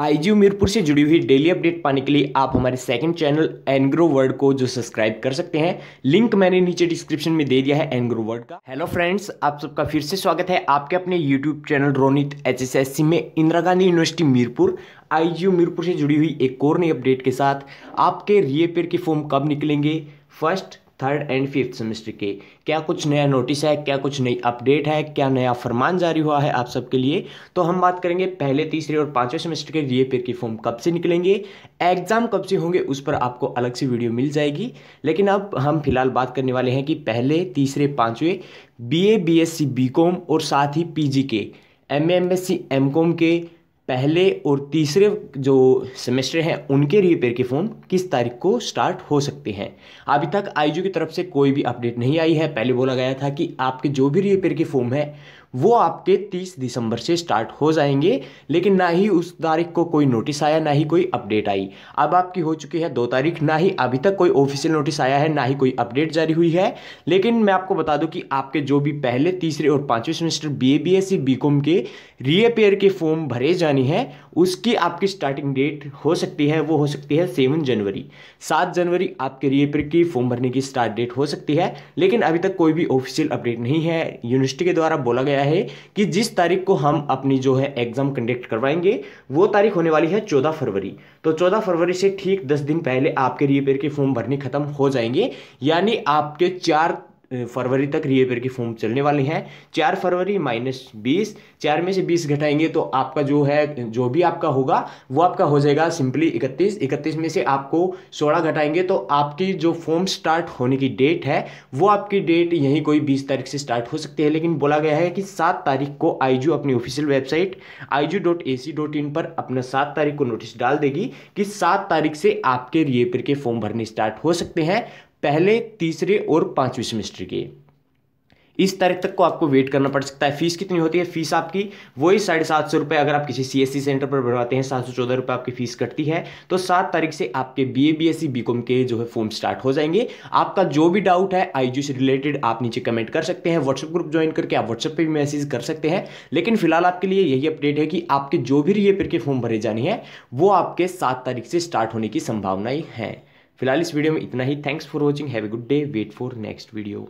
IGU Mirpur से जुड़ी हुई डेली अपडेट पाने के लिए आप हमारे सेकंड चैनल एनग्रो वर्ल्ड को जो सब्सक्राइब कर सकते हैं लिंक मैंने नीचे डिस्क्रिप्शन में दे दिया है एनग्रो वर्ल्ड का हेलो फ्रेंड्स आप सबका फिर से स्वागत है आपके अपने यूट्यूब चैनल रोनित एचएसएससी में इंदिरा गांधी यूनिवर्सिटी मीरपुर आईजीयू मीरपुर से जुड़ी हुई एक और नई अपडेट के साथ आपके रीएपेयर के फॉर्म कब निकलेंगे first third and fifth semester के क्या कुछ नया नोटिस है क्या कुछ नई अपडेट है क्या नया फरमान जारी हुआ है आप सबके लिए तो हम बात करेंगे पहले तीसरे और पाँचवें सेमेस्टर के डी पेयर के फॉर्म कब से निकलेंगे एग्ज़ाम कब से होंगे उस पर आपको अलग से वीडियो मिल जाएगी लेकिन अब हम फिलहाल बात करने वाले हैं कि पहले तीसरे पाँचवें B A B S C B com और साथ ही पी जी के M A M S C M com के पहले और तीसरे जो सेमेस्टर हैं उनके रिपेयर के फॉर्म किस तारीख को स्टार्ट हो सकते हैं अभी तक आईजू की तरफ से कोई भी अपडेट नहीं आई है पहले बोला गया था कि आपके जो भी रिपेयर के फॉर्म है वो आपके तीस दिसंबर से स्टार्ट हो जाएंगे लेकिन ना ही उस तारीख को कोई नोटिस आया ना ही कोई अपडेट आई अब आपकी हो चुकी है दो तारीख ना ही अभी तक कोई ऑफिशियल नोटिस आया है ना ही कोई अपडेट जारी हुई है लेकिन मैं आपको बता दूं कि आपके जो भी पहले तीसरे और पाँचवें semester B A B S C B com के रीअपेयर के फॉर्म भरे जाने हैं उसकी आपकी स्टार्टिंग डेट हो सकती है वो हो सकती है सेवन जनवरी सात जनवरी आपके रीअपेयर की फॉर्म भरने की स्टार्ट डेट हो सकती है लेकिन अभी तक कोई भी ऑफिशियल अपडेट नहीं है यूनिवर्सिटी के द्वारा बोला गया गया है कि जिस तारीख को हम अपनी जो है एग्ज़ाम कंडक्ट करवाएंगे वो तारीख होने वाली है चौदह फरवरी तो चौदह फरवरी से ठीक दस दिन पहले आपके रिपेयर के फॉर्म भरने खत्म हो जाएंगे यानी आपके चार फरवरी तक रिएपेयर की फॉर्म चलने वाली हैं चार फरवरी माइनस बीस चार में से बीस घटाएंगे तो आपका जो है जो भी आपका होगा वो आपका हो जाएगा सिंपली इकतीस इकतीस में से आपको सोलह घटाएंगे तो आपकी जो फॉर्म स्टार्ट होने की डेट है वो आपकी डेट यहीं कोई बीस तारीख से स्टार्ट हो सकती है लेकिन बोला गया है कि सात तारीख को आई अपनी ऑफिशियल वेबसाइट आई पर अपना सात तारीख को नोटिस डाल देगी कि सात तारीख से आपके रिएपेयर के फॉर्म भरने स्टार्ट हो सकते हैं पहले तीसरे और पाँचवीं सेमेस्टर के इस तारीख तक को आपको वेट करना पड़ सकता है फीस कितनी होती है फीस आपकी वही साढ़े सात सौ रुपये अगर आप किसी सीएससी e सेंटर पर भरवाते हैं सात सौ चौदह रुपये आपकी फीस कटती है तो सात तारीख से आपके बीए बीएससी बीकॉम के जो है फॉर्म स्टार्ट हो जाएंगे आपका जो भी डाउट है आई से रिलेटेड आप नीचे कमेंट कर सकते हैं व्हाट्सअप ग्रुप ज्वाइन करके आप व्हाट्सएप पर भी मैसेज कर सकते हैं लेकिन फिलहाल आपके लिए यही अपडेट है कि आपके जो भी रीएपर के फॉर्म भरे जाने हैं वो आपके सात तारीख से स्टार्ट होने की संभावनाएं हैं फिलहाल इस वीडियो में इतना ही thanks for watching have a good day wait for next video